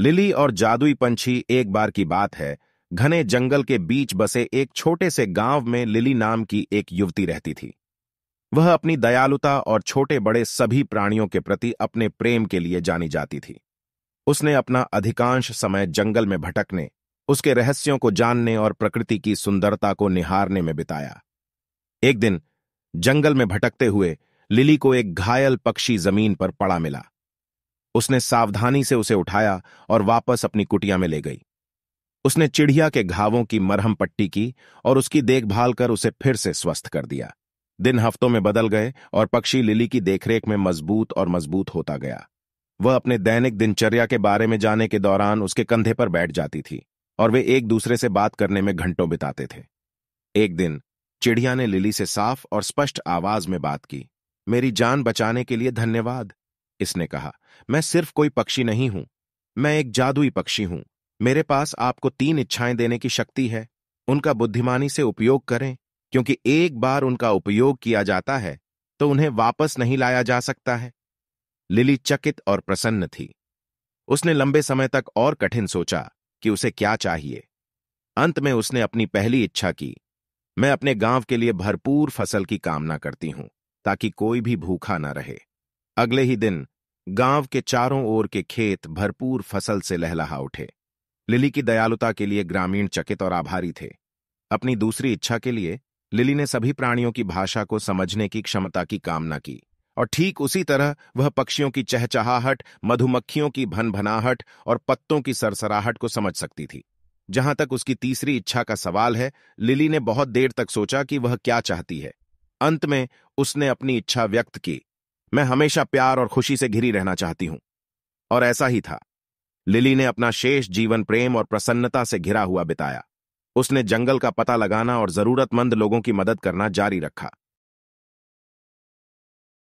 lily और जादुई पंछी एक बार की बात है घने जंगल के बीच बसे एक छोटे से गांव में लिली नाम की एक युवती रहती थी वह अपनी दयालुता और छोटे बड़े सभी प्राणियों के प्रति अपने प्रेम के लिए जानी जाती थी उसने अपना अधिकांश समय जंगल में भटकने उसके रहस्यों को जानने और प्रकृति की सुंदरता को निहारने में बिताया एक दिन जंगल में भटकते हुए लिली को एक घायल पक्षी जमीन पर पड़ा मिला उसने सावधानी से उसे उठाया और वापस अपनी कुटिया में ले गई उसने चिड़िया के घावों की मरहम पट्टी की और उसकी देखभाल कर उसे फिर से स्वस्थ कर दिया दिन हफ्तों में बदल गए और पक्षी लिली की देखरेख में मजबूत और मजबूत होता गया वह अपने दैनिक दिनचर्या के बारे में जाने के दौरान उसके कंधे पर बैठ जाती थी और वे एक दूसरे से बात करने में घंटों बिताते थे एक दिन चिड़िया ने लिली से साफ और स्पष्ट आवाज में बात की मेरी जान बचाने के लिए धन्यवाद इसने कहा मैं सिर्फ कोई पक्षी नहीं हूं मैं एक जादुई पक्षी हूं मेरे पास आपको तीन इच्छाएं देने की शक्ति है उनका बुद्धिमानी से उपयोग करें क्योंकि एक बार उनका उपयोग किया जाता है तो उन्हें वापस नहीं लाया जा सकता है लिली चकित और प्रसन्न थी उसने लंबे समय तक और कठिन सोचा कि उसे क्या चाहिए अंत में उसने अपनी पहली इच्छा की मैं अपने गांव के लिए भरपूर फसल की कामना करती हूं ताकि कोई भी भूखा न रहे अगले ही दिन गांव के चारों ओर के खेत भरपूर फसल से लहलहा उठे लिली की दयालुता के लिए ग्रामीण चकित और आभारी थे अपनी दूसरी इच्छा के लिए लिली ने सभी प्राणियों की भाषा को समझने की क्षमता की कामना की और ठीक उसी तरह वह पक्षियों की चहचहाहट मधुमक्खियों की भनभनाहट और पत्तों की सरसराहट को समझ सकती थी जहां तक उसकी तीसरी इच्छा का सवाल है लिली ने बहुत देर तक सोचा कि वह क्या चाहती है अंत में उसने अपनी इच्छा व्यक्त की मैं हमेशा प्यार और खुशी से घिरी रहना चाहती हूं और ऐसा ही था लिली ने अपना शेष जीवन प्रेम और प्रसन्नता से घिरा हुआ बिताया उसने जंगल का पता लगाना और जरूरतमंद लोगों की मदद करना जारी रखा